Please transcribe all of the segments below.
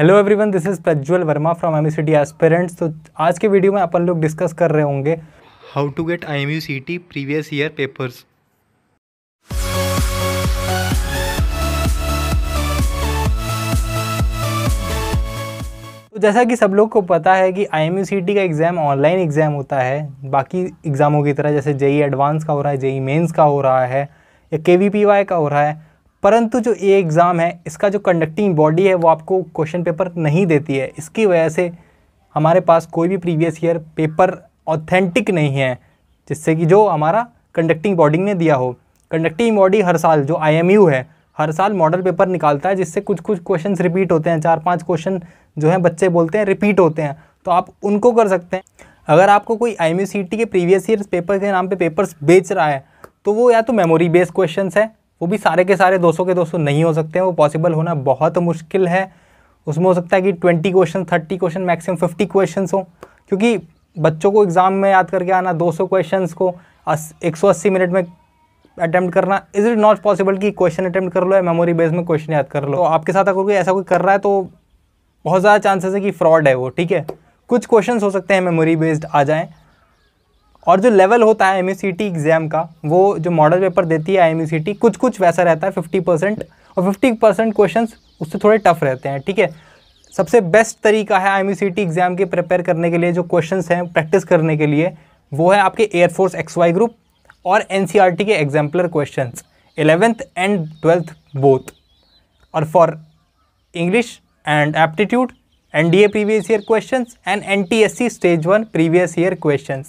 Hello everyone this is Prajwal Verma from M C aspirants तो आज के वीडियो में अपन लोग डिस्कस कर रहे होंगे how to get I M U C T previous year papers तो जैसा कि सब लोग को पता है कि I M U C T का एग्ज़ाम ऑनलाइन एग्ज़ाम होता है बाकी एग्ज़ामों की तरह जैसे जेई एडवांस e का हो रहा है जेई मेंस e का हो रहा है या के का हो रहा है परंतु जो ये एग्ज़ाम है इसका जो कंडक्टिंग बॉडी है वो आपको क्वेश्चन पेपर नहीं देती है इसकी वजह से हमारे पास कोई भी प्रीवियस ईयर पेपर ऑथेंटिक नहीं है जिससे कि जो हमारा कंडक्टिंग बॉडी ने दिया हो कंडक्टिंग बॉडी हर साल जो आई है हर साल मॉडल पेपर निकालता है जिससे कुछ कुछ क्वेश्चन रिपीट होते हैं चार पाँच क्वेश्चन जो हैं बच्चे बोलते हैं रिपीट होते हैं तो आप उनको कर सकते हैं अगर आपको कोई आई के प्रीवियस ईयर पेपर के नाम पे पेपर्स बेच रहा है तो वो या तो मेमोरी बेस्ड क्वेश्चंस है वो भी सारे के सारे 200 के 200 नहीं हो सकते हैं वो पॉसिबल होना बहुत मुश्किल है उसमें हो सकता है कि 20 क्वेश्चन 30 क्वेश्चन मैक्सिमम 50 क्वेश्चन हो क्योंकि बच्चों को एग्ज़ाम में याद करके आना 200 क्वेश्चन को एक मिनट में अटैम्प्ट करना इज इट नॉट पॉसिबल कि क्वेश्चन अटैम्प्ट कर लो या मेमोरी बेस में क्वेश्चन याद कर लो तो आपके साथ अगर कोई ऐसा कोई कर रहा है तो बहुत ज़्यादा चांसेस है कि फ्रॉड है वो ठीक है कुछ क्वेश्चन हो सकते हैं मेमोरी बेस्ड आ जाएँ और जो लेवल होता है एम एग्ज़ाम e का वो जो मॉडल पेपर देती है आई e कुछ कुछ वैसा रहता है फिफ्टी परसेंट और फिफ्टी परसेंट क्वेश्चन उससे थोड़े टफ रहते हैं ठीक है सबसे बेस्ट तरीका है आई एग्ज़ाम e के प्रिपेयर करने के लिए जो क्वेश्चंस हैं प्रैक्टिस करने के लिए वो है आपके एयरफोर्स एक्स वाई ग्रुप और एन के exemplar question eleventh and twelfth both और for English and aptitude N D A previous year question and N T S C stage one previous year question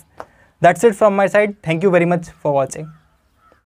That's it from my side. Thank you very much for watching.